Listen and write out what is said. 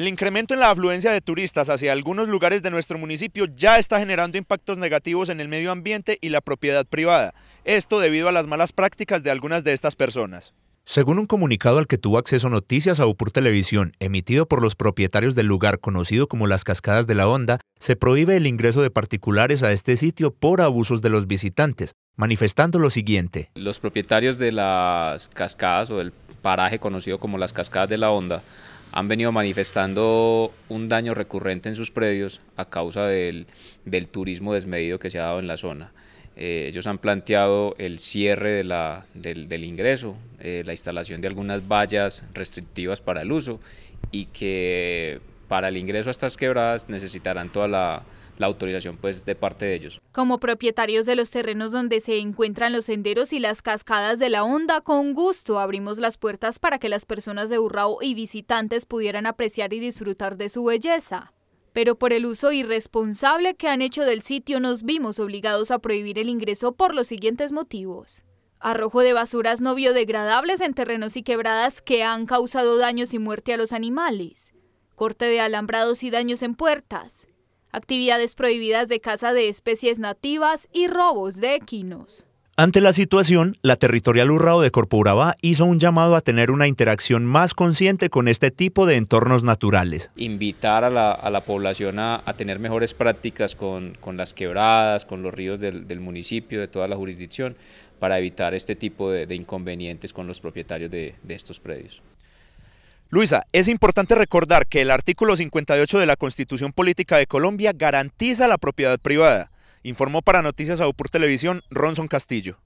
El incremento en la afluencia de turistas hacia algunos lugares de nuestro municipio ya está generando impactos negativos en el medio ambiente y la propiedad privada, esto debido a las malas prácticas de algunas de estas personas. Según un comunicado al que tuvo acceso Noticias Aupur Televisión, emitido por los propietarios del lugar conocido como las Cascadas de la Onda, se prohíbe el ingreso de particulares a este sitio por abusos de los visitantes, manifestando lo siguiente. Los propietarios de las cascadas o del paraje conocido como las Cascadas de la Onda han venido manifestando un daño recurrente en sus predios a causa del, turismo desmedido que se ha dado en la zona. Eh, ellos han planteado el cierre del, ingreso, eh, la instalación de algunas vallas restrictivas para el uso y que para el ingreso a estas quebradas necesitarán toda la, la autorización pues de parte de ellos. Como propietarios de los terrenos donde se encuentran los senderos y las cascadas de la onda, con gusto abrimos las puertas para que las personas de Urrao y visitantes pudieran apreciar y disfrutar de su belleza. Pero por el uso irresponsable que han hecho del sitio nos vimos obligados a prohibir el ingreso por los siguientes motivos. Arrojo de basuras no biodegradables en terrenos y quebradas que han causado daños y muerte a los animales. Corte de alambrados y daños en puertas actividades prohibidas de caza de especies nativas y robos de equinos. Ante la situación, la Territorial Urrao de Corpurabá hizo un llamado a tener una interacción más consciente con este tipo de entornos naturales. Invitar a la, población a, tener mejores prácticas con, las quebradas, con los ríos del, municipio, de toda la jurisdicción, para evitar este tipo de, inconvenientes con los propietarios de estos predios. Luisa, es importante recordar que el artículo 58 de la Constitución Política de Colombia garantiza la propiedad privada. Informó para Noticias Aupur Televisión Ronson Castillo.